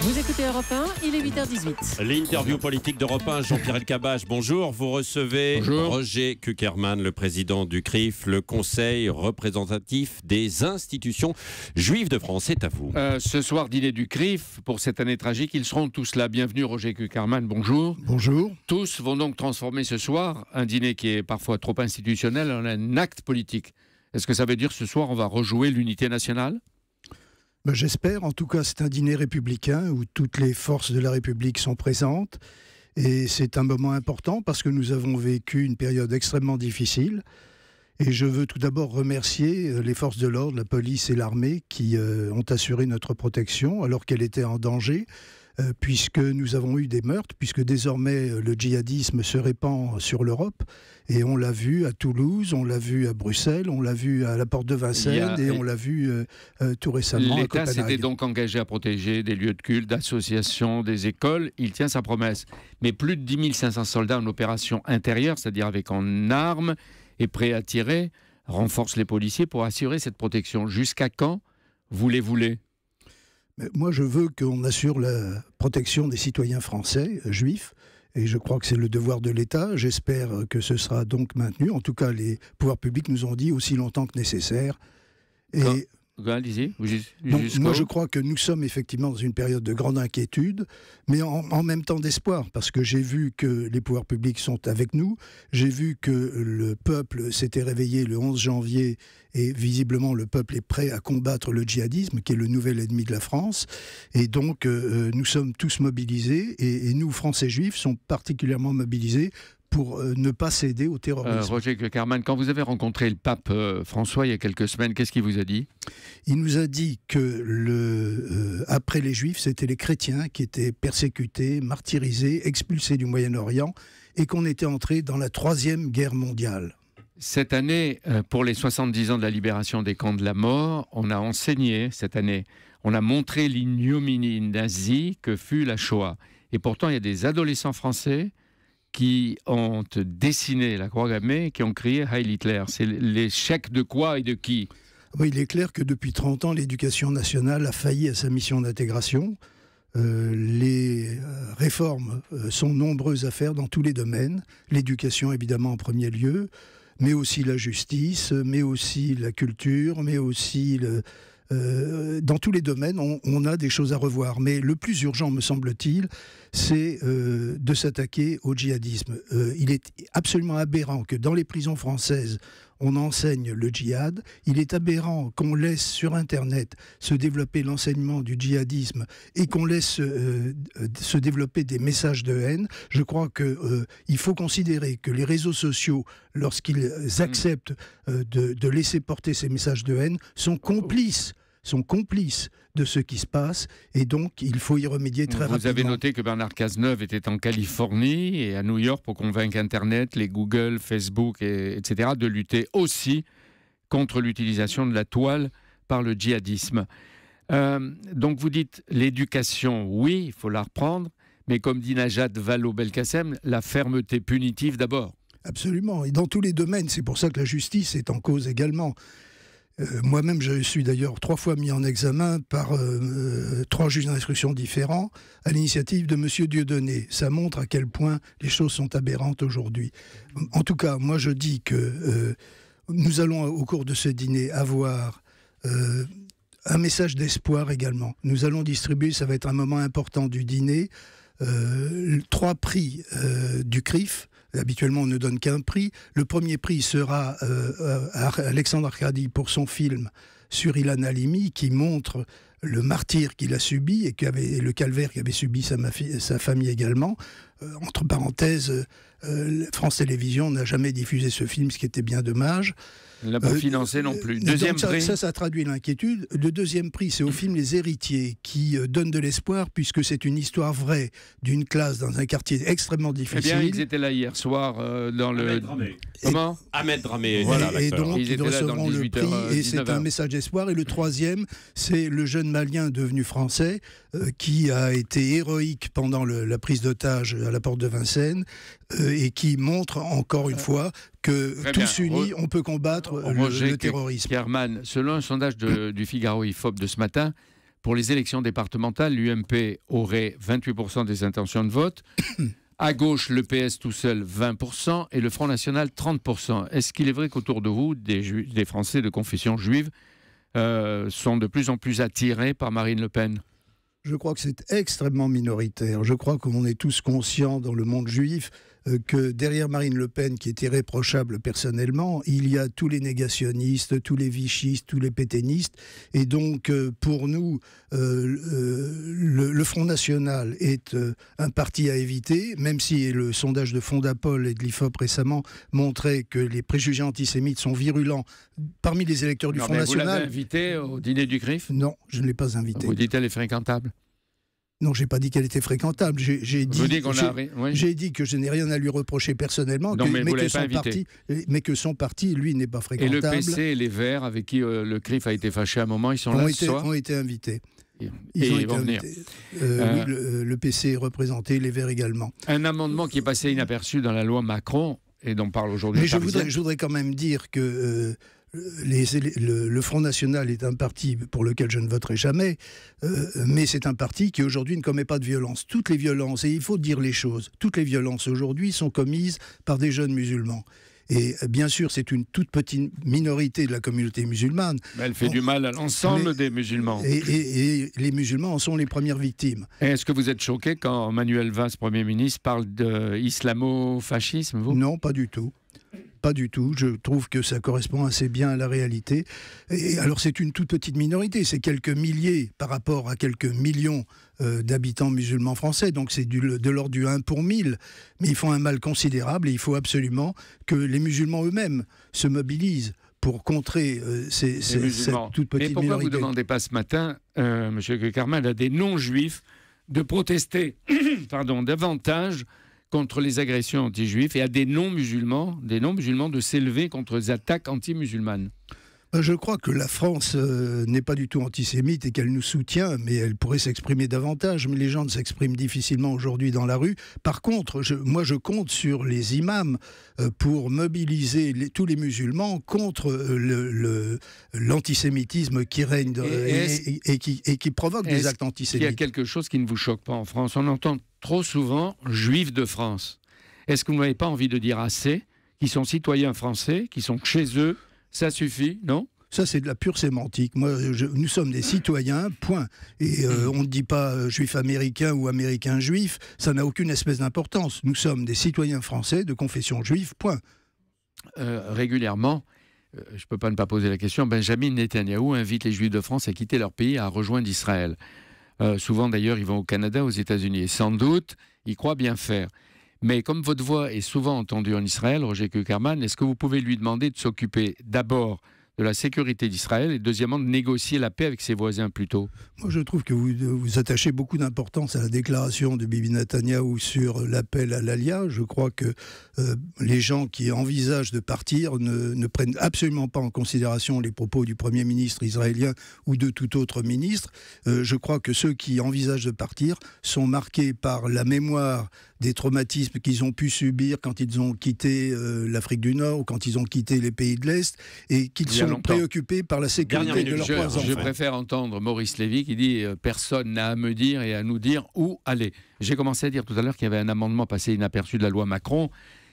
Vous écoutez Europe 1, il est 8h18. L'interview politique d'Europe 1, Jean-Pierre Elkabach, bonjour. Vous recevez Roger Kuckerman, le président du CRIF, le conseil représentatif des institutions juives de France. C'est à vous. Euh, ce soir, dîner du CRIF, pour cette année tragique, ils seront tous là. Bienvenue Roger Kuckerman, bonjour. Bonjour. Tous vont donc transformer ce soir un dîner qui est parfois trop institutionnel en un acte politique. Est-ce que ça veut dire ce soir on va rejouer l'unité nationale ben, J'espère. En tout cas, c'est un dîner républicain où toutes les forces de la République sont présentes. Et c'est un moment important parce que nous avons vécu une période extrêmement difficile. Et je veux tout d'abord remercier euh, les forces de l'ordre, la police et l'armée qui euh, ont assuré notre protection alors qu'elle était en danger. Euh, puisque nous avons eu des meurtres, puisque désormais euh, le djihadisme se répand sur l'Europe. Et on l'a vu à Toulouse, on l'a vu à Bruxelles, on l'a vu à la porte de Vincennes et on l'a vu récemment euh, tout récemment. L'État s'était donc engagé à protéger des lieux de culte, d'associations, des écoles. Il tient sa promesse. Mais plus de 10 500 soldats en opération intérieure, c'est-à-dire avec en armes et prêts à tirer, renforcent les policiers pour assurer cette protection. Jusqu'à quand vous les voulez moi, je veux qu'on assure la protection des citoyens français, euh, juifs, et je crois que c'est le devoir de l'État. J'espère que ce sera donc maintenu. En tout cas, les pouvoirs publics nous ont dit aussi longtemps que nécessaire. Donc, moi, je crois que nous sommes effectivement dans une période de grande inquiétude, mais en, même temps d'espoir, parce que j'ai vu que les pouvoirs publics sont avec nous, j'ai vu que le peuple s'était réveillé le 11 janvier, et visiblement le peuple est prêt à combattre le djihadisme, qui est le nouvel ennemi de la France, et donc euh, euh, nous sommes tous mobilisés, et, et nous, Français juifs, sommes particulièrement mobilisés pour euh, ne pas céder au euh, terrorisme. Roger Carman, quand vous avez rencontré le pape euh, François il y a quelques semaines, qu'est-ce qu'il vous a dit Il nous a dit que après les Juifs, c'était les chrétiens qui étaient persécutés, martyrisés, expulsés du Moyen-Orient et qu'on était entré dans la Troisième Guerre mondiale. Cette année, pour les 70 ans de la libération des camps de la mort, on a enseigné cette année, on a montré l'ignominie nazie que fut la Shoah. Et pourtant, il y a des adolescents français qui ont dessiné la croix gammée, qui ont crié Heil Hitler. C'est l'échec de quoi et de qui il est clair que depuis 30 ans, l'éducation nationale a failli à sa mission d'intégration. Euh, les euh, réformes euh, sont nombreuses à faire dans tous les domaines. L'éducation, évidemment, en premier lieu, mais aussi la justice, mais aussi la culture, mais aussi le, euh, dans tous les domaines, on, a des choses à revoir. Mais le plus urgent, me semble-t-il, c'est euh, de s'attaquer au djihadisme. Euh, il est absolument aberrant que dans les prisons françaises, on enseigne le djihad. Il est aberrant qu'on laisse sur Internet se développer l'enseignement du djihadisme et qu'on laisse euh, euh, se développer des messages de haine. Je crois que euh, il faut considérer que les réseaux sociaux, lorsqu'ils hmm. acceptent de, laisser porter ces messages de haine, sont complices sont complices de ce qui se passe et donc il faut y remédier très rapidement. Vous avez noté que Bernard Cazeneuve était en Californie et à New York pour convaincre Internet, les Google, Facebook, et, etc. de lutter aussi contre l'utilisation de la toile par le djihadisme. Euh, donc vous dites l'éducation, oui, il faut la reprendre, mais comme dit Najat Vallaud-Belkacem, la fermeté punitive d'abord. Absolument. Et dans tous les domaines, c'est pour ça que la justice est en cause également. Euh, moi-même, je suis d'ailleurs trois fois mis en examen par euh, euh, trois juges d'instruction différents à l'initiative de M. Dieudonné. Ça montre à quel point les choses sont aberrantes aujourd'hui. En tout cas, moi, je dis que nous allons, au cours de ce dîner, avoir un message d'espoir également. Nous allons distribuer, ça va être un moment important du dîner, trois prix du CRIF habituellement on ne donne qu'un prix. Le premier prix sera à euh, euh, Alexandre Arcadi pour son film sur Ilan Halimi qui montre le martyr qu'il a subi et, le calvaire qu'avait subi sa, famille également. Euh, entre parenthèses, euh, France Télévisions n'a jamais diffusé ce film, ce qui était bien dommage. Il n'a pas euh, financé non plus. Euh, deuxième ça, prix. Ça, traduit l'inquiétude. Le deuxième prix, c'est au film Les Héritiers, qui donne de l'espoir, puisque c'est une histoire vraie d'une classe dans un quartier extrêmement difficile. Eh bien, ils étaient là hier soir dans le. Dramé. Comment Ahmed Dramé. Voilà, et, et donc, ils, recevront le, prix, et c'est un message d'espoir. Et le troisième, c'est le jeune Malien devenu français, qui a été héroïque pendant la prise d'otage à la porte de Vincennes, et qui montre encore une euh, fois que tous unis, on peut combattre euh, le, le, terrorisme. Kerman, selon un sondage du Figaro IFOP de ce matin, pour les élections départementales, l'UMP aurait 28% des intentions de vote. À gauche, le PS tout seul 20% et le Front National 30%. Est-ce qu'il est vrai qu'autour de vous, des, Français de confession juive euh, sont de plus en plus attirés par Marine Le Pen Je crois que c'est extrêmement minoritaire. Je crois qu'on est tous conscients dans le monde juif euh, que derrière Marine Le Pen, qui est irréprochable personnellement, il y a tous les négationnistes, tous les vichistes, tous les pétainistes. Et donc, euh, pour nous, euh, le, Front National est un parti à éviter, même si le sondage de Fondapol et de l'IFOP récemment montrait que les préjugés antisémites sont virulents parmi les électeurs du Front National. Vous l'avez invité au dîner du Griffe Non, je ne l'ai pas invité. Vous dites elle est fréquentable non, j'ai pas dit qu'elle était fréquentable. J'ai dit, que je n'ai rien à lui reprocher personnellement, mais, que son parti, lui, n'est pas fréquentable. Et le PC et les Verts, avec qui euh, le CRIF a été fâché à un moment, ils sont là ce ont été invités. Ils vont venir. Euh, euh, le, PC est représenté, les Verts également. Un amendement qui est passé inaperçu dans la loi Macron et dont parle aujourd'hui. Mais je voudrais, quand même dire que le, Front National est un parti pour lequel je ne voterai jamais, euh, mais c'est un parti qui aujourd'hui ne commet pas de violence. Toutes les violences, et il faut dire les choses, toutes les violences aujourd'hui sont commises par des jeunes musulmans. Et bien sûr, c'est une toute petite minorité de la communauté musulmane. Mais elle fait du mal à l'ensemble des musulmans. Et, les musulmans en sont les premières victimes. Est-ce que vous êtes choqué quand Manuel Valls, Premier ministre, parle d'islamo-fascisme Non, pas du tout pas du tout. Je trouve que ça correspond assez bien à la réalité. Et alors c'est une toute petite minorité, c'est quelques milliers par rapport à quelques millions euh, d'habitants musulmans français, donc c'est de l'ordre du 1 pour 1000. Mais ils font un mal considérable et il faut absolument que les musulmans eux-mêmes se mobilisent pour contrer euh, ces, cette toute petite minorité. pourquoi vous demandez pas ce matin, euh, M. Kekarman, à des non-juifs de protester pardon, davantage contre les agressions anti-juifs et à des non-musulmans, des non-musulmans de s'élever contre les attaques anti-musulmanes bah, je crois que la France euh, n'est pas du tout antisémite et qu'elle nous soutient, mais elle pourrait s'exprimer davantage. Mais les gens ne s'expriment difficilement aujourd'hui dans la rue. Par contre, moi, je compte sur les imams euh, pour mobiliser tous les musulmans contre euh, l'antisémitisme qui règne et, qui, et, qui, provoque des actes antisémites. Il y a quelque chose qui ne vous choque pas en France. On entend trop souvent juifs de France. Est-ce que vous n'avez pas envie de dire assez qui sont citoyens français, qui sont chez eux Ça suffit, non ça, c'est de la pure sémantique. Moi, nous sommes des citoyens, point. Et euh, on ne dit pas euh, juif américain ou américain juif, ça n'a aucune espèce d'importance. Nous sommes des citoyens français de confession juive, point. Euh, régulièrement, je ne peux pas ne pas poser la question, Benjamin Netanyahou invite les juifs de France à quitter leur pays, à rejoindre Israël. Euh, souvent d'ailleurs, ils vont au Canada, aux États-Unis. Et sans doute, ils croient bien faire. Mais comme votre voix est souvent entendue en Israël, Roger Kuckerman, est-ce que vous pouvez lui demander de s'occuper d'abord de la sécurité d'Israël et deuxièmement de négocier la paix avec ses voisins plutôt Moi je trouve que vous, vous attachez beaucoup d'importance à la déclaration de Bibi Netanyahu sur l'appel à l'Alia. Je crois que euh, les gens qui envisagent de partir ne, prennent absolument pas en considération les propos du Premier ministre israélien ou de tout autre ministre. Euh, je crois que ceux qui envisagent de partir sont marqués par la mémoire des traumatismes qu'ils ont pu subir quand ils ont quitté euh, l'Afrique du Nord ou quand ils ont quitté les pays de l'Est et qu'ils sont préoccupés par la sécurité je, Je préfère entendre Maurice Lévy qui dit euh, Personne n'a à me dire et à nous dire où aller. J'ai commencé à dire tout à l'heure qu'il y avait un amendement passé inaperçu de la loi Macron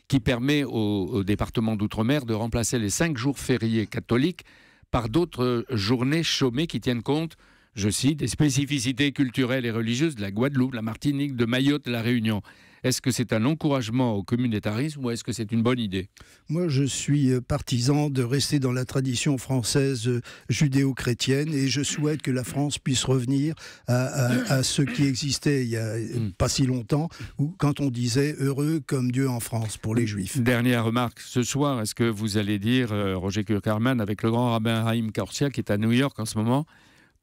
qui permet au, au département d'outre-mer de remplacer les cinq jours fériés catholiques par d'autres journées chômées qui tiennent compte je cite, des spécificités culturelles et religieuses de la Guadeloupe, de la Martinique, de Mayotte, de la Réunion. Est-ce que c'est un encouragement au communautarisme ou est-ce que c'est une bonne idée Moi, je suis euh, partisan de rester dans la tradition française euh, judéo-chrétienne et je souhaite que la France puisse revenir à, ce qui existait il y a euh, hmm. pas si longtemps, où, quand on disait heureux comme Dieu en France pour les Juifs. Dernière remarque, ce soir, est-ce que vous allez dire, Roger Kurkarman, avec le grand rabbin Haïm Korsia qui est à New York en ce moment,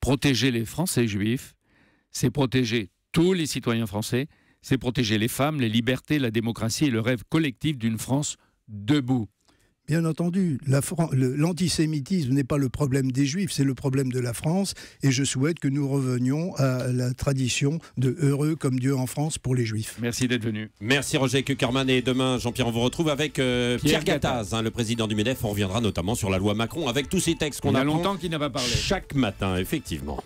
protéger les Français juifs, c'est protéger tous les citoyens français, c'est protéger les femmes, les libertés, la démocratie et le rêve collectif d'une France debout. Bien entendu, l'antisémitisme n'est pas le problème des Juifs, c'est le problème de la France, et je souhaite que nous revenions à la tradition de heureux comme Dieu en France pour les Juifs. Merci d'être venu. Merci Roger Kuckerman, et demain, Jean-Pierre, on vous retrouve avec euh, Pierre, hein, le président du MEDEF. On reviendra notamment sur la loi Macron, avec tous ces textes qu'on a longtemps qu'il n'a pas parlé. Chaque matin, effectivement.